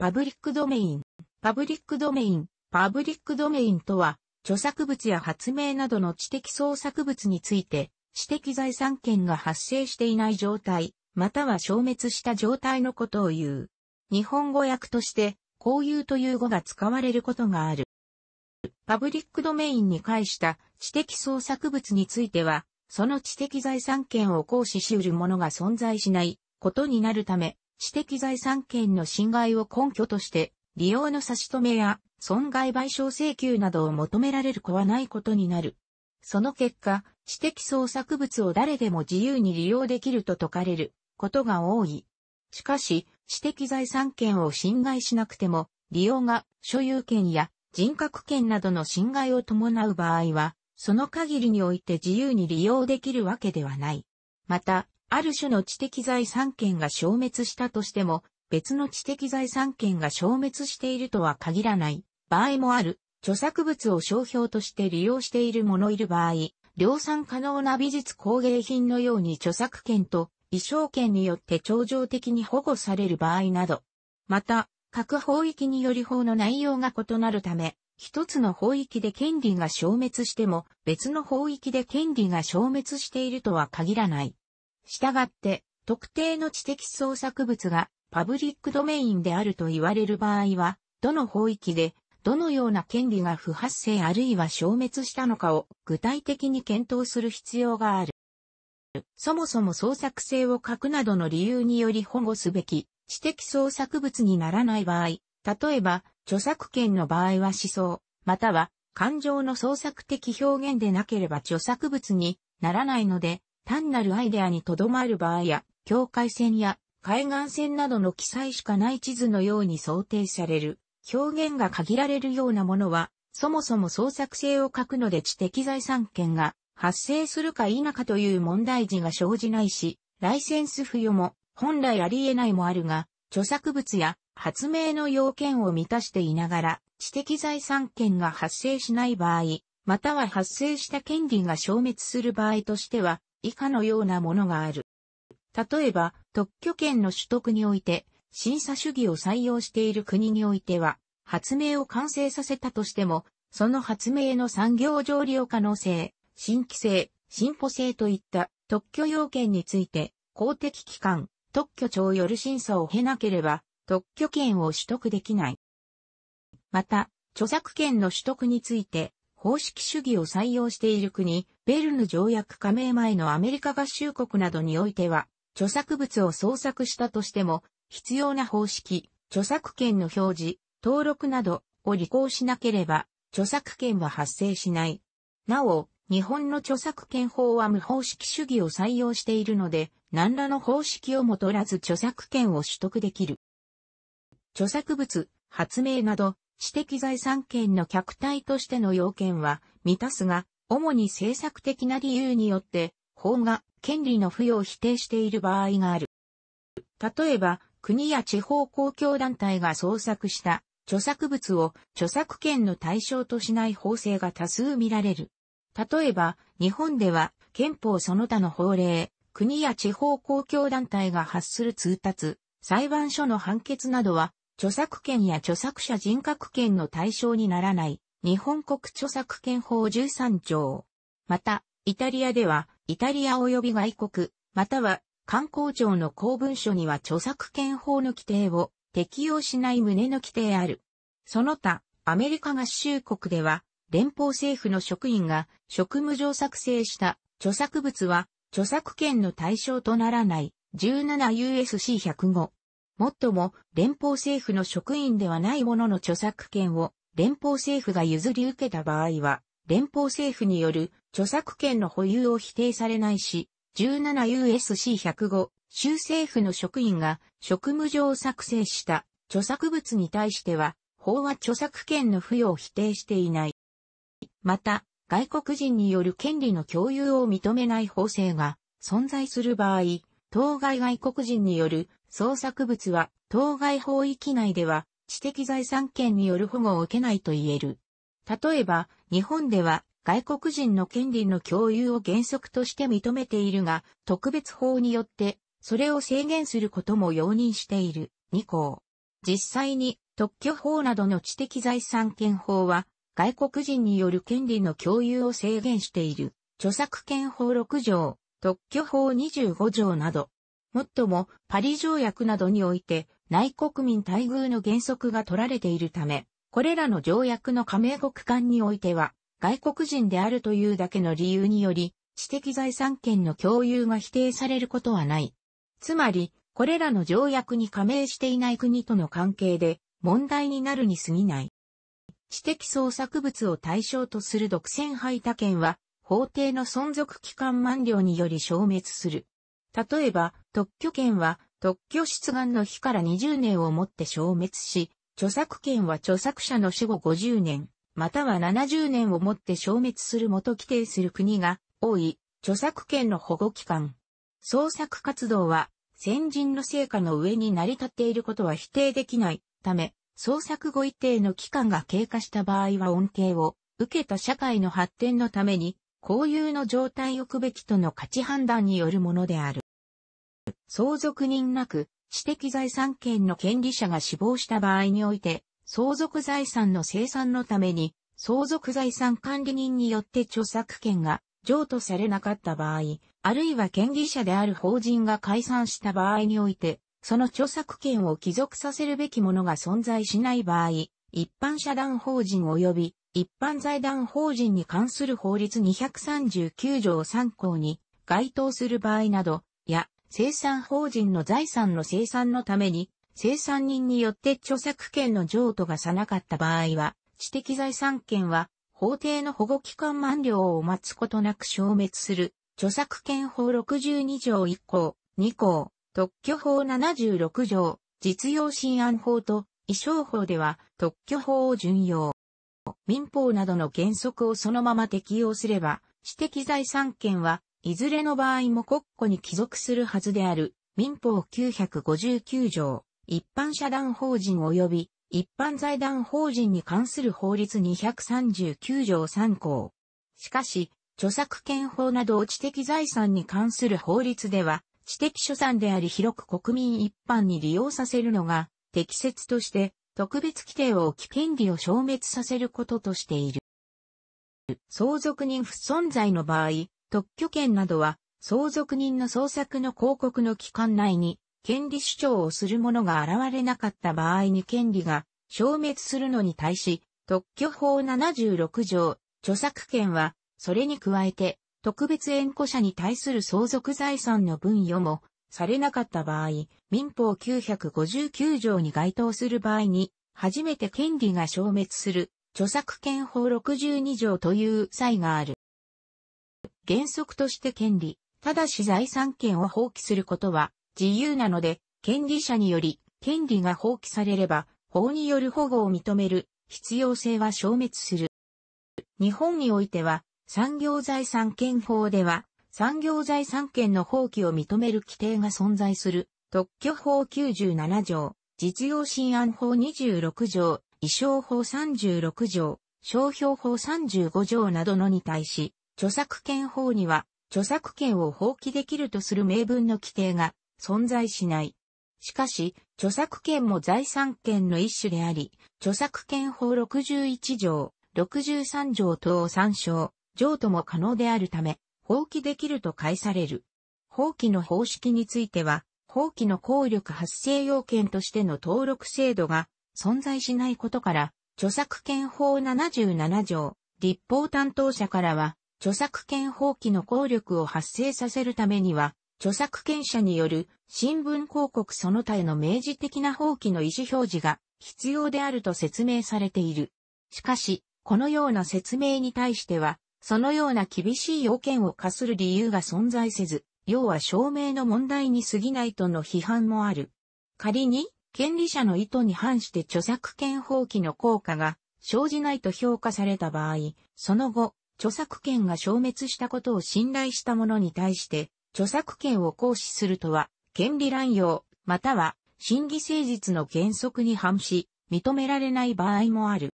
パブリックドメイン。パブリックドメイン。パブリックドメインとは、著作物や発明などの知的創作物について、知的財産権が発生していない状態、または消滅した状態のことを言う。日本語訳として、こういうという語が使われることがある。パブリックドメインに介した知的創作物については、その知的財産権を行使し得るものが存在しないことになるため、知的財産権の侵害を根拠として、利用の差し止めや損害賠償請求などを求められる子はないことになる。その結果、知的創作物を誰でも自由に利用できると説かれることが多い。しかし、知的財産権を侵害しなくても、利用が所有権や人格権などの侵害を伴う場合は、その限りにおいて自由に利用できるわけではない。また、ある種の知的財産権が消滅したとしても、別の知的財産権が消滅しているとは限らない場合もある。著作物を商標として利用している者いる場合、量産可能な美術工芸品のように著作権と衣装権によって超常的に保護される場合など。また、各法域により法の内容が異なるため、一つの法域で権利が消滅しても、別の法域で権利が消滅しているとは限らない。したがって、特定の知的創作物がパブリックドメインであると言われる場合は、どの法域で、どのような権利が不発生あるいは消滅したのかを具体的に検討する必要がある。そもそも創作性を欠くなどの理由により保護すべき知的創作物にならない場合、例えば著作権の場合は思想、または感情の創作的表現でなければ著作物にならないので、単なるアイデアにとどまる場合や、境界線や海岸線などの記載しかない地図のように想定される、表現が限られるようなものは、そもそも創作性を欠くので知的財産権が発生するか否かという問題児が生じないし、ライセンス付与も本来あり得ないもあるが、著作物や発明の要件を満たしていながら、知的財産権が発生しない場合、または発生した権利が消滅する場合としては、以下のようなものがある。例えば、特許権の取得において、審査主義を採用している国においては、発明を完成させたとしても、その発明の産業上利用可能性、新規性、進歩性といった特許要件について、公的機関、特許庁よる審査を経なければ、特許権を取得できない。また、著作権の取得について、方式主義を採用している国、ベルヌ条約加盟前のアメリカ合衆国などにおいては、著作物を創作したとしても、必要な方式、著作権の表示、登録などを履行しなければ、著作権は発生しない。なお、日本の著作権法は無方式主義を採用しているので、何らの方式をもとらず著作権を取得できる。著作物、発明など、知的財産権の客体としての要件は満たすが、主に政策的な理由によって法が権利の付与を否定している場合がある。例えば、国や地方公共団体が創作した著作物を著作権の対象としない法制が多数見られる。例えば、日本では憲法その他の法令、国や地方公共団体が発する通達、裁判所の判決などは著作権や著作者人格権の対象にならない日本国著作権法13条。また、イタリアでは、イタリア及び外国、または観光庁の公文書には著作権法の規定を適用しない旨の規定ある。その他、アメリカ合衆国では、連邦政府の職員が職務上作成した著作物は著作権の対象とならない 17USC105 もっとも連邦政府の職員ではないのの著作権を連邦政府が譲り受けた場合は、連邦政府による著作権の保有を否定されないし、17USC105 州政府の職員が職務上作成した著作物に対しては、法は著作権の付与を否定していない。また、外国人による権利の共有を認めない法制が存在する場合、当該外国人による創作物は当該法域内では知的財産権による保護を受けないと言える。例えば、日本では外国人の権利の共有を原則として認めているが、特別法によってそれを制限することも容認している。2項。実際に特許法などの知的財産権法は外国人による権利の共有を制限している。著作権法6条、特許法25条など、もっともパリ条約などにおいて内国民待遇の原則が取られているため、これらの条約の加盟国間においては、外国人であるというだけの理由により、知的財産権の共有が否定されることはない。つまり、これらの条約に加盟していない国との関係で問題になるに過ぎない。知的創作物を対象とする独占排他権は法廷の存続期間満了により消滅する。例えば、特許権は特許出願の日から20年をもって消滅し、著作権は著作者の死後50年、または70年をもって消滅する元規定する国が多い著作権の保護期間。創作活動は先人の成果の上に成り立っていることは否定できないため、創作後一定の期間が経過した場合は恩恵を受けた社会の発展のために公有の状態を区べきとの価値判断によるものである。相続人なく、私的財産権の権利者が死亡した場合において、相続財産の生産のために、相続財産管理人によって著作権が譲渡されなかった場合、あるいは権利者である法人が解散した場合において、その著作権を帰属させるべきものが存在しない場合、一般社団法人及び一般財団法人に関する法律239条3項に該当する場合など、や、生産法人の財産の生産のために、生産人によって著作権の譲渡がさなかった場合は、知的財産権は、法定の保護期間満了を待つことなく消滅する、著作権法62条1項、2項、特許法76条、実用新案法と、衣装法では、特許法を準用。民法などの原則をそのまま適用すれば、私的財産権はいずれの場合も国庫に帰属するはずである民法959条、一般社団法人及び一般財団法人に関する法律239条3項。しかし、著作権法など知的財産に関する法律では、知的所産であり広く国民一般に利用させるのが適切として特別規定を置き権利を消滅させることとしている。相続人不存在の場合、特許権などは相続人の捜索の広告の期間内に権利主張をする者が現れなかった場合に権利が消滅するのに対し、特許法76条、著作権は、それに加えて、特別縁故者に対する相続財産の分与も、されなかった場合、民法959条に該当する場合に、初めて権利が消滅する、著作権法62条という際がある。原則として権利、ただし財産権を放棄することは自由なので、権利者により権利が放棄されれば、法による保護を認める必要性は消滅する。日本においては、産業財産権法では、産業財産権の放棄を認める規定が存在する特許法97条、実用新案法26条、衣装法36条、商標法35条などのに対し、著作権法には、著作権を放棄できるとする明文の規定が存在しない。しかし、著作権も財産権の一種であり、著作権法61条、63条等を参照、譲渡も可能であるため、放棄できると解される。放棄の方式については、法規の効力発生要件としての登録制度が存在しないことから、著作権法77条、立法担当者からは、著作権法規の効力を発生させるためには、著作権者による新聞広告その他への明示的な法規の意思表示が必要であると説明されている。しかし、このような説明に対しては、そのような厳しい要件を課する理由が存在せず、要は証明の問題に過ぎないとの批判もある。仮に、権利者の意図に反して著作権放棄の効果が生じないと評価された場合、その後、著作権が消滅したことを信頼した者に対して、著作権を行使するとは、権利乱用、または、審議誠実の原則に反し、認められない場合もある。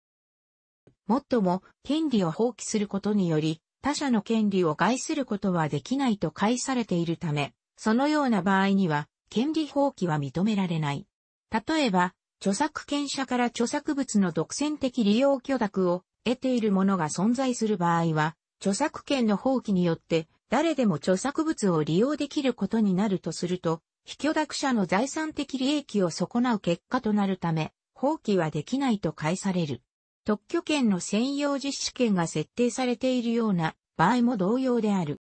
もっとも、権利を放棄することにより、他者の権利を害することはできないと解されているため、そのような場合には、権利放棄は認められない。例えば、著作権者から著作物の独占的利用許諾を得ているものが存在する場合は、著作権の放棄によって誰でも著作物を利用できることになるとすると、被許諾者の財産的利益を損なう結果となるため、放棄はできないと解される。特許権の専用実施権が設定されているような場合も同様である。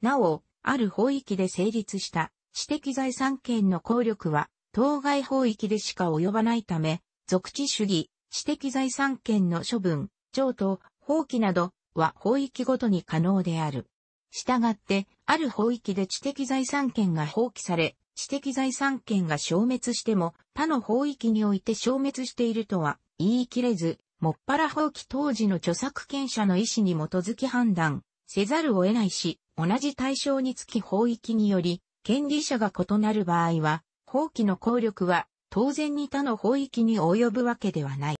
なお、ある法域で成立した知的財産権の効力は、当該法域でしか及ばないため、属地主義、知的財産権の処分、譲渡、放棄などは法域ごとに可能である。したがって、ある法域で知的財産権が放棄され、知的財産権が消滅しても、他の法域において消滅しているとは言い切れず、もっぱら放棄当時の著作権者の意思に基づき判断せざるを得ないし、同じ対象につき法域により、権利者が異なる場合は、法規の効力は当然に他の法域に及ぶわけではない。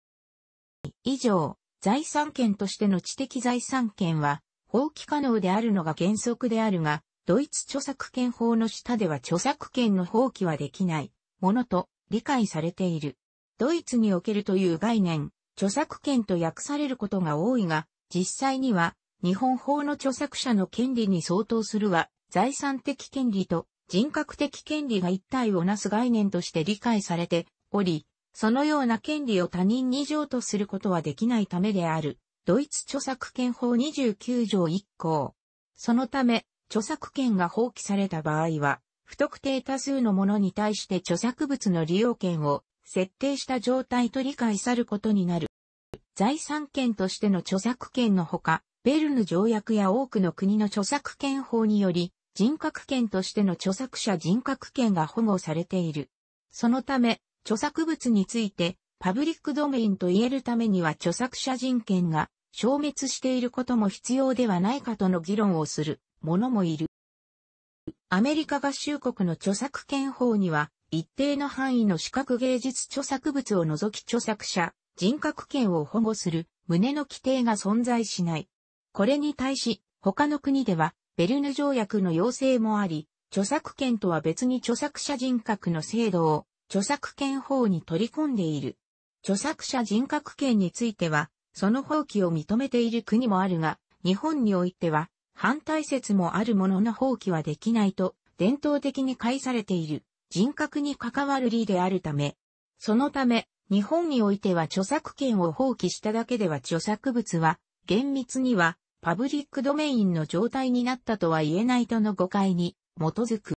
以上、財産権としての知的財産権は、放棄可能であるのが原則であるが、ドイツ著作権法の下では著作権の放棄はできないものと理解されている。ドイツにおけるという概念、著作権と訳されることが多いが、実際には、日本法の著作者の権利に相当するは、財産的権利と人格的権利が一体をなす概念として理解されており、そのような権利を他人に譲渡することはできないためである、ドイツ著作権法29条1項。そのため、著作権が放棄された場合は、不特定多数のものに対して著作物の利用権を設定した状態と理解さることになる。財産権としての著作権のほか、ベルヌ条約や多くの国の著作権法により、人格権としての著作者人格権が保護されている。そのため、著作物について、パブリックドメインと言えるためには著作者人権が消滅していることも必要ではないかとの議論をする者もいる。アメリカ合衆国の著作権法には、一定の範囲の視覚芸術著作物を除き著作者、人格権を保護する旨の規定が存在しない。これに対し、他の国では、ベルヌ条約の要請もあり、著作権とは別に著作者人格の制度を著作権法に取り込んでいる。著作者人格権については、その放棄を認めている国もあるが、日本においては、反対説もあるものの放棄はできないと、伝統的に解されている。人格に関わる理であるため、そのため、日本においては著作権を放棄しただけでは著作物は、厳密には、パブリックドメインの状態になったとは言えないとの誤解に基づく。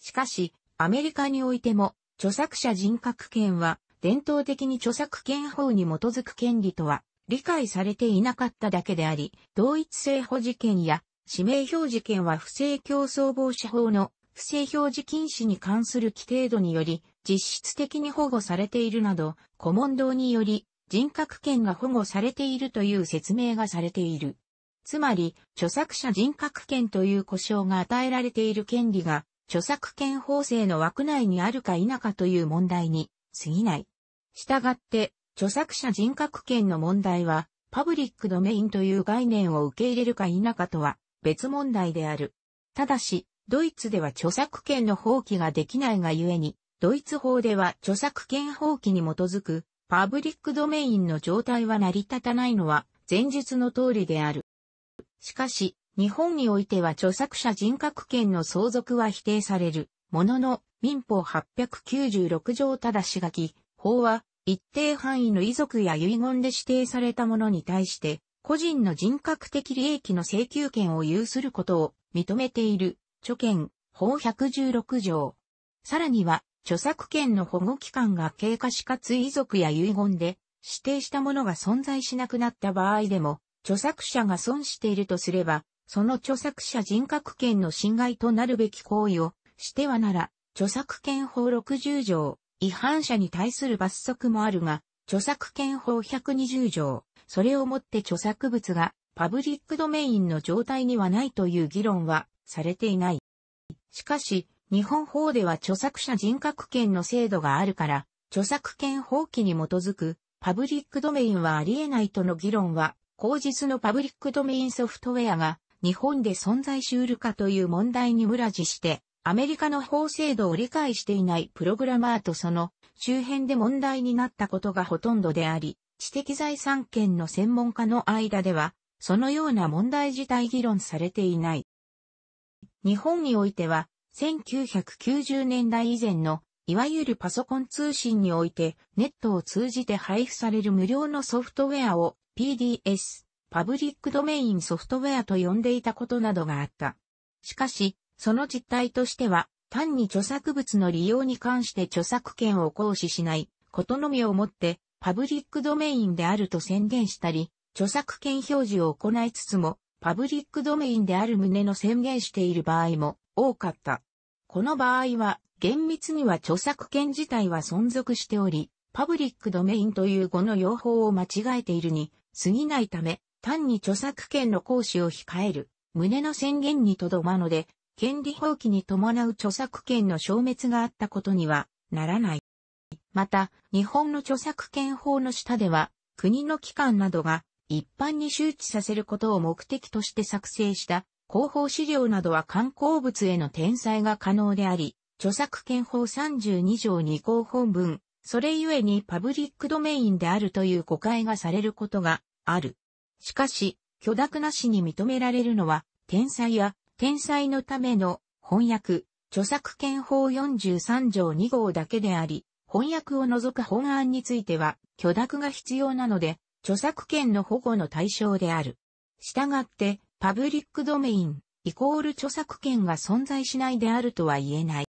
しかし、アメリカにおいても、著作者人格権は、伝統的に著作権法に基づく権利とは、理解されていなかっただけであり、同一性保持権や、指名表示権は不正競争防止法の不正表示禁止に関する規定度により、実質的に保護されているなど、古問堂により人格権が保護されているという説明がされている。つまり、著作者人格権という故障が与えられている権利が、著作権法制の枠内にあるか否かという問題に過ぎない。したがって、著作者人格権の問題は、パブリックドメインという概念を受け入れるか否かとは別問題である。ただし、ドイツでは著作権の放棄ができないがゆえに、ドイツ法では著作権放棄に基づくパブリックドメインの状態は成り立たないのは前述の通りである。しかし、日本においては著作者人格権の相続は否定される。ものの、民法896条ただし書き、法は一定範囲の遺族や遺言で指定されたものに対して、個人の人格的利益の請求権を有することを認めている著権、法116条。さらには、著作権の保護期間が経過しかつ遺族や遺言で指定したものが存在しなくなった場合でも、著作者が損しているとすれば、その著作者人格権の侵害となるべき行為をしてはなら、著作権法60条、違反者に対する罰則もあるが、著作権法120条、それをもって著作物がパブリックドメインの状態にはないという議論はされていない。しかし、日本法では著作者人格権の制度があるから、著作権法規に基づくパブリックドメインはありえないとの議論は、後日のパブリックドメインソフトウェアが日本で存在しうるかという問題に村地して、アメリカの法制度を理解していないプログラマーとその周辺で問題になったことがほとんどであり、知的財産権の専門家の間では、そのような問題自体議論されていない。日本においては、1990年代以前の、いわゆるパソコン通信において、ネットを通じて配布される無料のソフトウェアを PDS、パブリックドメインソフトウェアと呼んでいたことなどがあった。しかし、その実態としては、単に著作物の利用に関して著作権を行使しない、ことのみをもって、パブリックドメインであると宣言したり、著作権表示を行いつつも、パブリックドメインである旨の宣言している場合も多かった。この場合は、厳密には著作権自体は存続しており、パブリックドメインという語の用法を間違えているに過ぎないため、単に著作権の行使を控える、旨の宣言にとどまので、権利放棄に伴う著作権の消滅があったことにはならない。また、日本の著作権法の下では、国の機関などが一般に周知させることを目的として作成した広報資料などは観光物への転載が可能であり、著作権法32条2項本文、それゆえにパブリックドメインであるという誤解がされることがある。しかし、許諾なしに認められるのは、転載や転載のための翻訳、著作権法43条2号だけであり、翻訳を除く本案については許諾が必要なので、著作権の保護の対象である。したがって、パブリックドメイン、イコール著作権が存在しないであるとは言えない。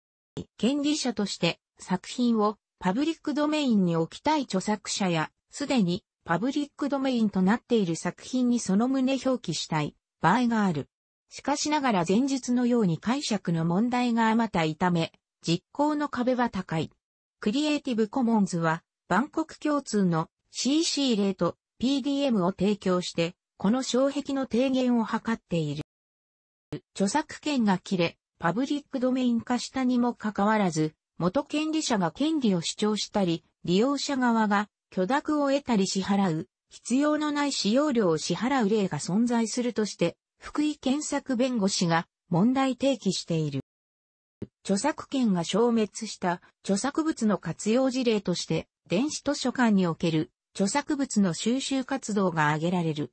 権利者として作品をパブリックドメインに置きたい著作者や、すでにパブリックドメインとなっている作品にその旨表記したい場合がある。しかしながら前述のように解釈の問題があまたいため、実行の壁は高い。クリエイティブコモンズは、万国共通の CC 例と PDM を提供して、この障壁の低減を図っている。著作権が切れ、パブリックドメイン化したにもかかわらず、元権利者が権利を主張したり、利用者側が許諾を得たり支払う、必要のない使用料を支払う例が存在するとして、福井検索弁護士が問題提起している。著作権が消滅した著作物の活用事例として、電子図書館における著作物の収集活動が挙げられる。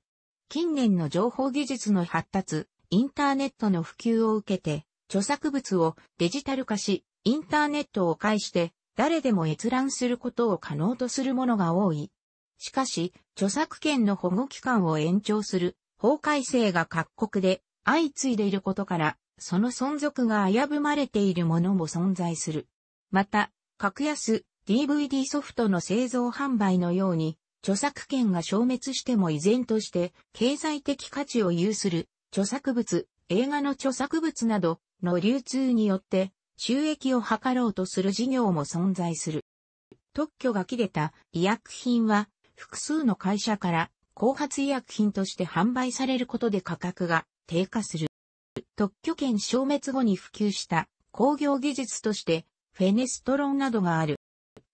近年の情報技術の発達、インターネットの普及を受けて、著作物をデジタル化し、インターネットを介して誰でも閲覧することを可能とするものが多い。しかし、著作権の保護期間を延長する法改正が各国で相次いでいることから、その存続が危ぶまれているものも存在する。また、格安、DVD ソフトの製造販売のように、著作権が消滅しても依然として経済的価値を有する著作物、映画の著作物などの流通によって収益を図ろうとする事業も存在する。特許が切れた医薬品は複数の会社から後発医薬品として販売されることで価格が低下する。特許権消滅後に普及した工業技術としてフェネストロンなどがある。